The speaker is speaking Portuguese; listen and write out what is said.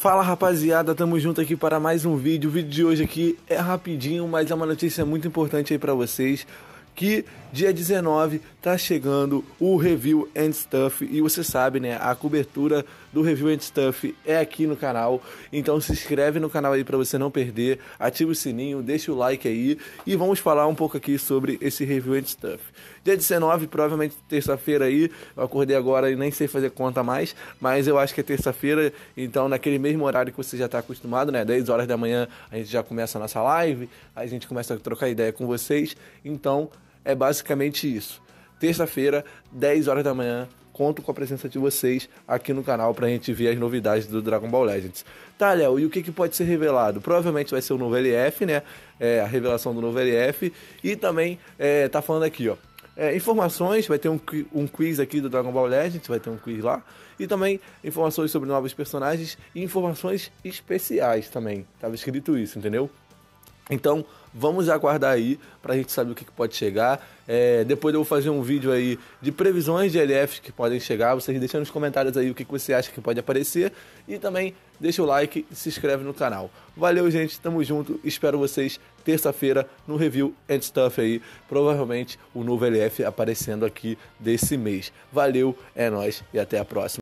Fala rapaziada, tamo junto aqui para mais um vídeo. O vídeo de hoje aqui é rapidinho, mas é uma notícia muito importante aí para vocês que dia 19 tá chegando o Review and Stuff e você sabe, né, a cobertura do Review and Stuff é aqui no canal. Então se inscreve no canal aí para você não perder, ativa o sininho, deixa o like aí e vamos falar um pouco aqui sobre esse Review and Stuff. Dia 19, provavelmente terça-feira aí, eu acordei agora e nem sei fazer conta mais, mas eu acho que é terça-feira, então naquele mesmo horário que você já tá acostumado, né, 10 horas da manhã a gente já começa a nossa live, a gente começa a trocar ideia com vocês. Então, é basicamente isso. Terça-feira, 10 horas da manhã, conto com a presença de vocês aqui no canal pra gente ver as novidades do Dragon Ball Legends. Tá, Léo, e o que, que pode ser revelado? Provavelmente vai ser o novo LF, né? É, a revelação do novo LF. E também, é, tá falando aqui, ó. É, informações, vai ter um, um, quiz aqui do Dragon Ball Legends, vai ter um quiz lá. E também informações sobre novos personagens e informações especiais também. Tava escrito isso, entendeu? Então, vamos aguardar aí para a gente saber o que, que pode chegar. É, depois eu vou fazer um vídeo aí de previsões de LFs que podem chegar. Vocês deixam nos comentários aí o que, que você acha que pode aparecer. E também deixa o like e se inscreve no canal. Valeu, gente. Tamo junto. Espero vocês terça-feira no Review and Stuff aí. Provavelmente o novo LF aparecendo aqui desse mês. Valeu, é nós e até a próxima.